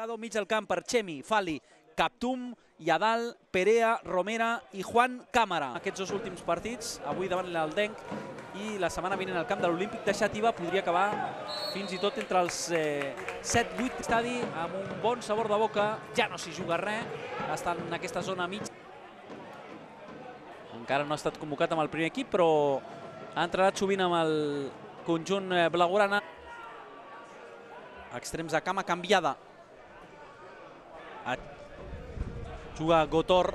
Delgado, mig del camp per Chemi, Fali, Captum, Yadal, Perea, Romera i Juan Càmera. Aquests dos últims partits, avui davant l'Aldenc i la setmana vinent al camp de l'Olímpic de Xativa, podria acabar fins i tot entre els eh, 7-8 estadi amb un bon sabor de boca, ja no s'hi juga res, està en aquesta zona mig. Encara no ha estat convocat amb el primer equip, però ha entrenat sovint amb el conjunt eh, blaugrana. Extrems de cama canviada Juga Gotor.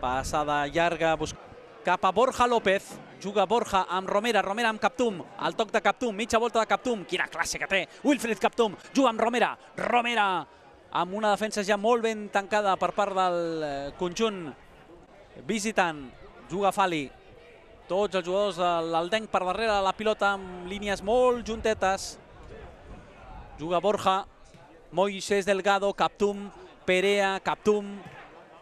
Passada llarga busca... cap a Borja López. Juga Borja amb Romera, Romera amb Captum. El toc de Captum, mitja volta de Captum. Quina classe que té Wilfred Captum. Juga amb Romera, Romera amb una defensa ja molt ben tancada per part del eh, conjunt visitant. Juga Fali. Tots els jugadors de l'Aldenc per darrere de la pilota amb línies molt juntetes. Juga Borja, Moisés Delgado, Captum, Perea, Captum,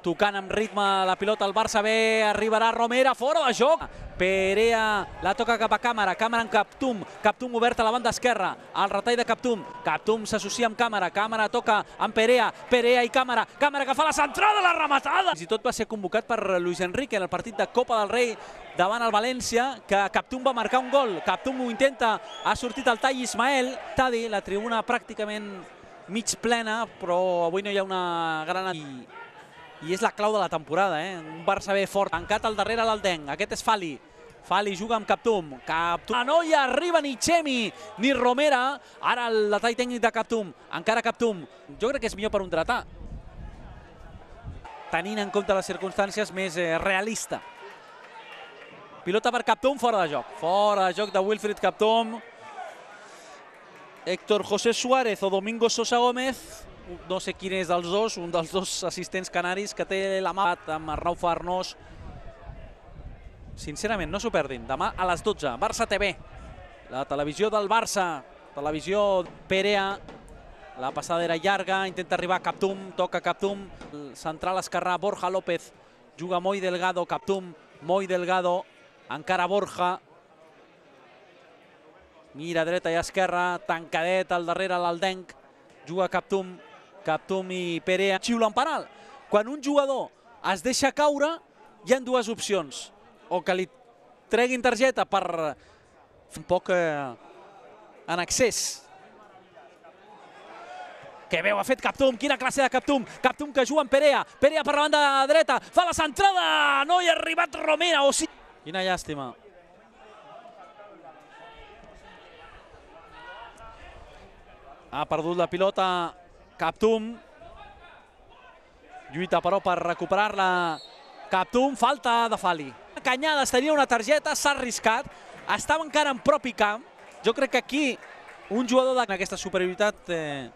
tocant amb ritme la pilota al Barça B, arribarà Romera, fora de joc. Perea la toca cap a càmera, càmera en Captum, Captum obert a la banda esquerra, al retall de Captum, Captum s'associa amb càmera, càmera toca amb Perea, Perea i càmera, càmera que fa la centrada, la rematada! Fins i tot va ser convocat per Luis Enrique en el partit de Copa del Rei davant el València, que Captum va marcar un gol, Captum ho intenta, ha sortit el tall Ismael, Tadi, la tribuna pràcticament mig plena, però avui no hi ha una gran... I, i és la clau de la temporada, eh? Un Barça B fort, tancat al darrere l'Aldenc. Aquest és Fali. Fali juga amb Captum. Captum. Ah, no hi arriba ni Chemi ni Romera. Ara el detall tècnic de Captum. Encara Captum. Jo crec que és millor per un dretà. Tenint en compte les circumstàncies, més eh, realista. Pilota per Captum, fora de joc. Fora de joc de Wilfried Captum. Héctor José Suárez o Domingo Sosa Gómez, no sé quin és dels dos, un dels dos assistents canaris que té la mà amb Arnau Farnós. Sincerament, no s'ho perdin. Demà a les 12, Barça TV, la televisió del Barça, televisió Perea, la passada era llarga, intenta arribar Captum, toca Captum, el central esquerrà Borja López, juga Moi Delgado, Captum, Moi Delgado, encara Borja, Mira dreta i esquerra, tancadet al darrere l'Aldenc, juga Captum, Captum i Perea. Xiula en penal. Quan un jugador es deixa caure, hi han dues opcions. O que li treguin targeta per un poc eh, en excés que veu, ha fet Captum, quina classe de Captum, Captum que juga amb Perea, Perea per la banda dreta, fa la centrada, no hi ha arribat Romera, o sí... Quina llàstima. Ha perdut la pilota Captum. Lluita, però, per recuperar-la Captum. Falta de Fali. Canyades tenia una targeta, s'ha arriscat. Estava encara en propi camp. Jo crec que aquí un jugador d'aquesta superioritat eh,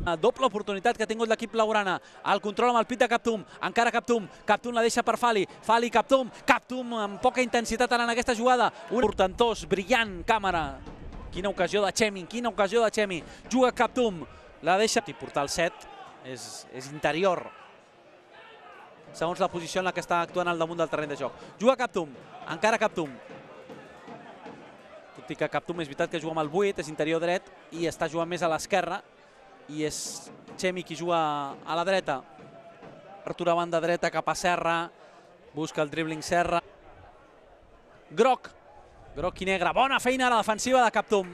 una doble oportunitat que ha tingut l'equip laurana. El control amb el pit de Captum. Encara Captum. Captum la deixa per Fali. Fali, Captum. Captum amb poca intensitat en aquesta jugada. Un portentós, brillant càmera. Quina ocasió de Chemi, quina ocasió de Xemi. Juga Captum, la deixa i portar el set és, és interior segons la posició en la que està actuant al damunt del terreny de joc. Juga Captum, encara Captum. Tot i que Captum és veritat que juga amb el 8, és interior dret i està jugant més a l'esquerra i és Chemi qui juga a la dreta. Artur banda dreta cap a Serra, busca el dribbling Serra. Groc Groc i negre. Bona feina a la defensiva de Captum.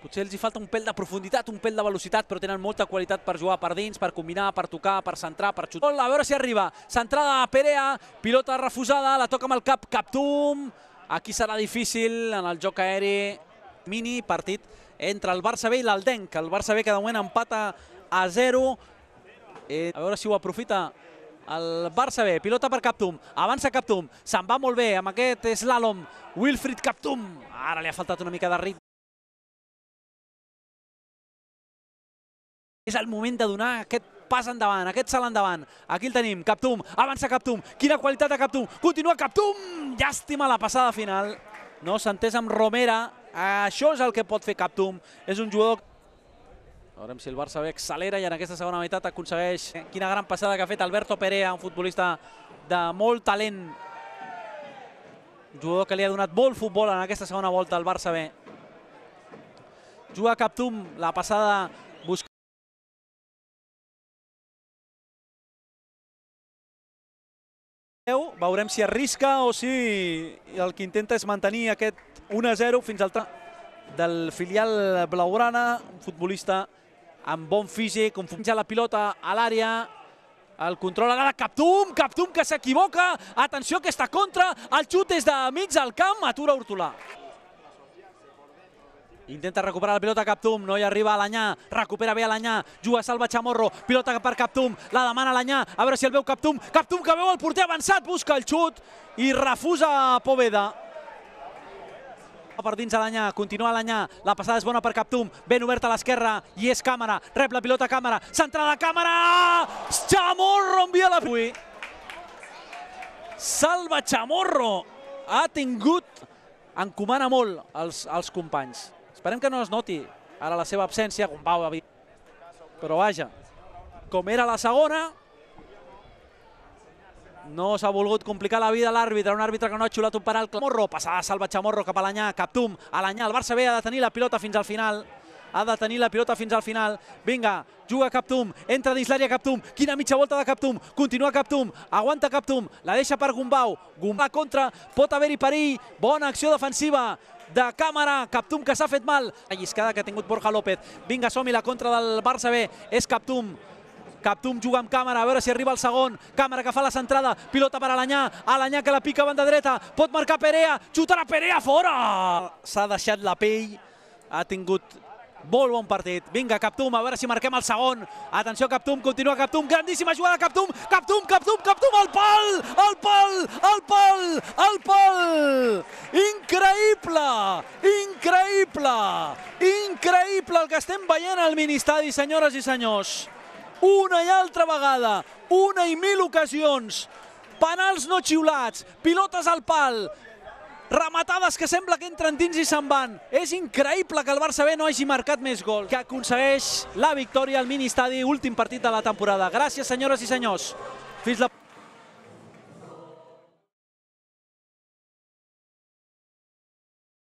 Potser els hi falta un pèl de profunditat, un pèl de velocitat, però tenen molta qualitat per jugar per dins, per combinar, per tocar, per centrar, per xutar. A veure si arriba. Centrada a Perea, pilota refusada, la toca amb el cap Captum. Aquí serà difícil en el joc aeri. Mini partit entre el Barça B i l'Aldenc. El Barça B que de moment empata a 0. Eh, a veure si ho aprofita el Barça B, pilota per Captum, avança Captum, se'n va molt bé amb aquest slalom, Wilfried Captum. Ara li ha faltat una mica de ritme. És el moment de donar aquest pas endavant, aquest salt endavant. Aquí el tenim, Captum, avança Captum, quina qualitat de Captum, continua Captum, llàstima la passada final. No s'entés amb Romera, això és el que pot fer Captum, és un jugador Veurem si el Barça B accelera i en aquesta segona meitat aconsegueix. Quina gran passada que ha fet Alberto Perea, un futbolista de molt talent. Un jugador que li ha donat molt futbol en aquesta segona volta al Barça B. Juga Captum, la passada busca Veurem si arrisca o si el que intenta és mantenir aquest 1-0 fins al del filial blaugrana, un futbolista amb bon físic, confunja la pilota a l'àrea, el controla ara Captum, Captum que s'equivoca, atenció que està contra, el xut és de mig al camp, atura Hortolà. Intenta recuperar la pilota Captum, no hi arriba Alanyà, recupera bé Alanyà, juga Salva Chamorro, pilota per Captum, la demana Alanyà, a veure si el veu Captum, Captum que veu el porter avançat, busca el xut i refusa Poveda per dins l'anyà, continua l'anyà, la passada és bona per Captum, ben oberta a l'esquerra, i és Càmera, rep la pilota Càmera, centrada Càmera, Chamorro envia la... Avui. Salva Chamorro, ha tingut, encomana molt els, els companys. Esperem que no es noti ara la seva absència, Gombau, però vaja, com era la segona, no s'ha volgut complicar la vida l'àrbitre, un àrbitre que no ha xulat un penal. Morro, passada Salva Chamorro cap a l'Anyà, Captum, a l'Anyà, el Barça B ha de tenir la pilota fins al final ha de tenir la pilota fins al final. Vinga, juga Captum, entra dins l'àrea Captum, quina mitja volta de Captum, continua Captum, aguanta Captum, la deixa per Gumbau, Gumbau contra, pot haver-hi perill, bona acció defensiva de càmera, Captum que s'ha fet mal, la lliscada que ha tingut Borja López, vinga som-hi, la contra del Barça B, és Captum, Captum juga amb càmera, a veure si arriba el segon. Càmera que fa la centrada, pilota per Alanyà. Alanyà que la pica a banda dreta, pot marcar Perea, xutarà Perea fora! S'ha deixat la pell, ha tingut molt bon partit. Vinga, Captum, a veure si marquem el segon. Atenció, Captum, continua Captum. Grandíssima jugada, Captum, Captum, Captum, Captum, el pal, el pal, el pal, el pal. Increïble, increïble, increïble el que estem veient al ministadi, senyores i senyors una i altra vegada, una i mil ocasions, penals no xiulats, pilotes al pal, rematades que sembla que entren dins i se'n van. És increïble que el Barça B no hagi marcat més gol, que aconsegueix la victòria al mini-estadi, últim partit de la temporada. Gràcies, senyores i senyors. Fins la